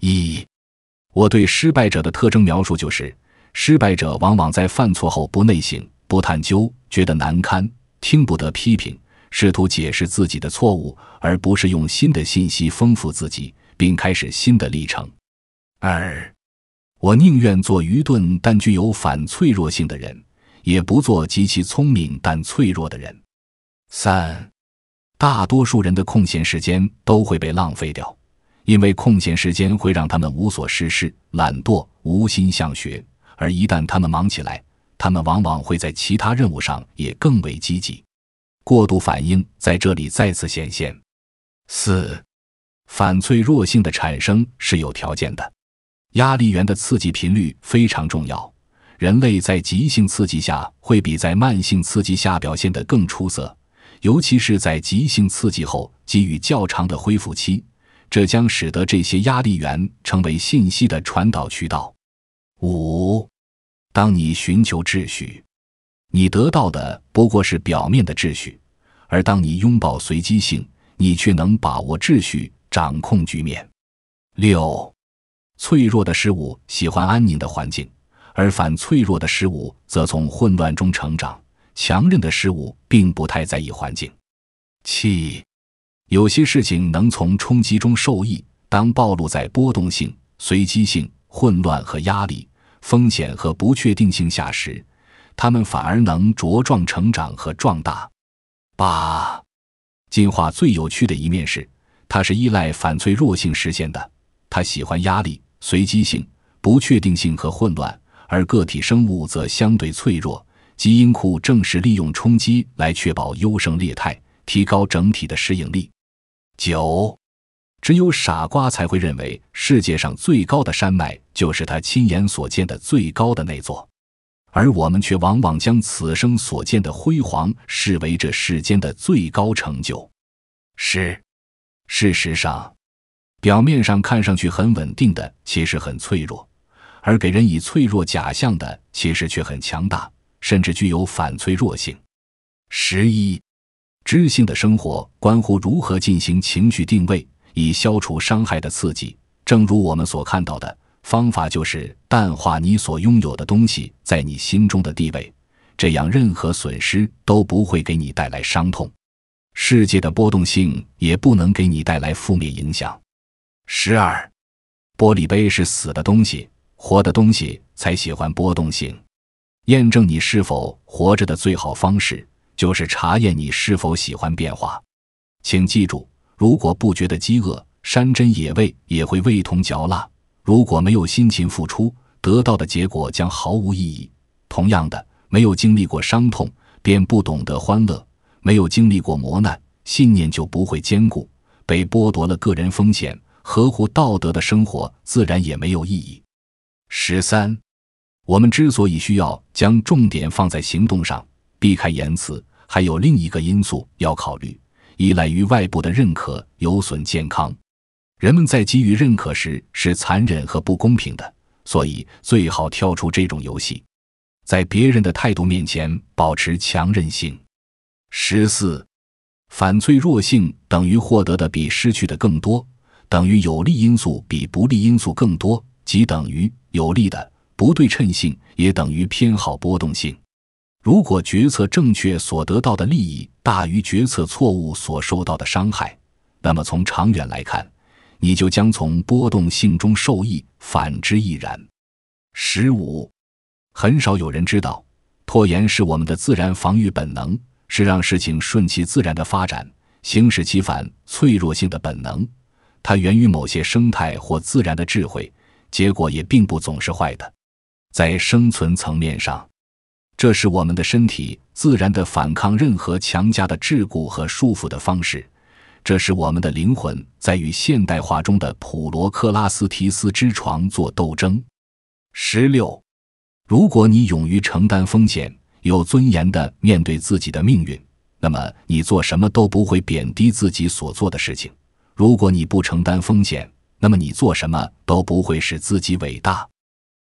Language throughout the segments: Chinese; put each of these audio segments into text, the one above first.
一，我对失败者的特征描述就是：失败者往往在犯错后不内省、不探究，觉得难堪，听不得批评，试图解释自己的错误，而不是用新的信息丰富自己，并开始新的历程。二，我宁愿做愚钝但具有反脆弱性的人，也不做极其聪明但脆弱的人。三，大多数人的空闲时间都会被浪费掉。因为空闲时间会让他们无所事事、懒惰、无心向学，而一旦他们忙起来，他们往往会在其他任务上也更为积极。过度反应在这里再次显现。四，反脆弱性的产生是有条件的，压力源的刺激频率非常重要。人类在急性刺激下会比在慢性刺激下表现的更出色，尤其是在急性刺激后给予较长的恢复期。这将使得这些压力源成为信息的传导渠道。五，当你寻求秩序，你得到的不过是表面的秩序；而当你拥抱随机性，你却能把握秩序，掌控局面。六，脆弱的事物喜欢安宁的环境，而反脆弱的事物则从混乱中成长。强韧的事物并不太在意环境。七。有些事情能从冲击中受益。当暴露在波动性、随机性、混乱和压力、风险和不确定性下时，它们反而能茁壮成长和壮大。八，进化最有趣的一面是，它是依赖反脆弱性实现的。它喜欢压力、随机性、不确定性和混乱，而个体生物则相对脆弱。基因库正是利用冲击来确保优胜劣汰，提高整体的适应力。九，只有傻瓜才会认为世界上最高的山脉就是他亲眼所见的最高的那座，而我们却往往将此生所见的辉煌视为这世间的最高成就。十，事实上，表面上看上去很稳定的，其实很脆弱；而给人以脆弱假象的，其实却很强大，甚至具有反脆弱性。十一。知性的生活关乎如何进行情绪定位，以消除伤害的刺激。正如我们所看到的，方法就是淡化你所拥有的东西在你心中的地位，这样任何损失都不会给你带来伤痛，世界的波动性也不能给你带来负面影响。十二，玻璃杯是死的东西，活的东西才喜欢波动性。验证你是否活着的最好方式。就是查验你是否喜欢变化，请记住，如果不觉得饥饿，山珍野味也会味同嚼蜡；如果没有辛勤付出，得到的结果将毫无意义。同样的，没有经历过伤痛，便不懂得欢乐；没有经历过磨难，信念就不会坚固；被剥夺了个人风险，合乎道德的生活自然也没有意义。十三，我们之所以需要将重点放在行动上。避开言辞，还有另一个因素要考虑：依赖于外部的认可有损健康。人们在给予认可时是残忍和不公平的，所以最好跳出这种游戏。在别人的态度面前保持强韧性。十四，反脆弱性等于获得的比失去的更多，等于有利因素比不利因素更多，即等于有利的不对称性，也等于偏好波动性。如果决策正确，所得到的利益大于决策错误所受到的伤害，那么从长远来看，你就将从波动性中受益；反之亦然。十五，很少有人知道，拖延是我们的自然防御本能，是让事情顺其自然的发展，行使其反脆弱性的本能。它源于某些生态或自然的智慧，结果也并不总是坏的，在生存层面上。这是我们的身体自然的反抗任何强加的桎梏和束缚的方式，这是我们的灵魂在与现代化中的普罗克拉斯提斯之床做斗争。十六，如果你勇于承担风险，有尊严的面对自己的命运，那么你做什么都不会贬低自己所做的事情；如果你不承担风险，那么你做什么都不会使自己伟大；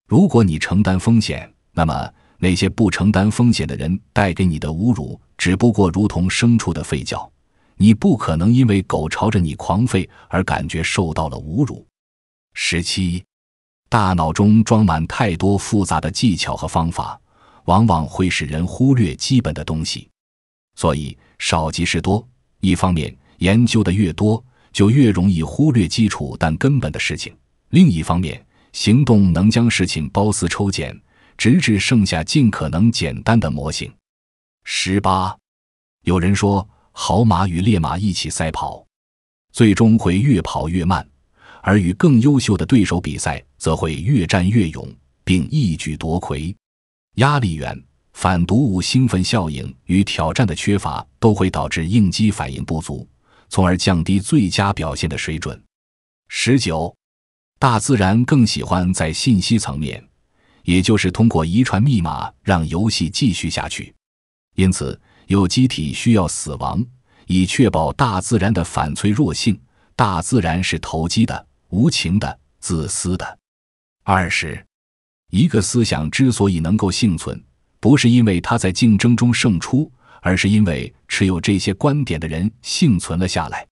如果你承担风险，那么。那些不承担风险的人带给你的侮辱，只不过如同牲畜的吠叫。你不可能因为狗朝着你狂吠而感觉受到了侮辱。十七，大脑中装满太多复杂的技巧和方法，往往会使人忽略基本的东西。所以少即是多。一方面，研究的越多，就越容易忽略基础但根本的事情；另一方面，行动能将事情包丝抽茧。直至剩下尽可能简单的模型。十八，有人说好马与劣马一起赛跑，最终会越跑越慢；而与更优秀的对手比赛，则会越战越勇，并一举夺魁。压力源、反毒物兴奋效应与挑战的缺乏，都会导致应激反应不足，从而降低最佳表现的水准。十九，大自然更喜欢在信息层面。也就是通过遗传密码让游戏继续下去，因此有机体需要死亡，以确保大自然的反脆弱性。大自然是投机的、无情的、自私的。二是，一个思想之所以能够幸存，不是因为它在竞争中胜出，而是因为持有这些观点的人幸存了下来。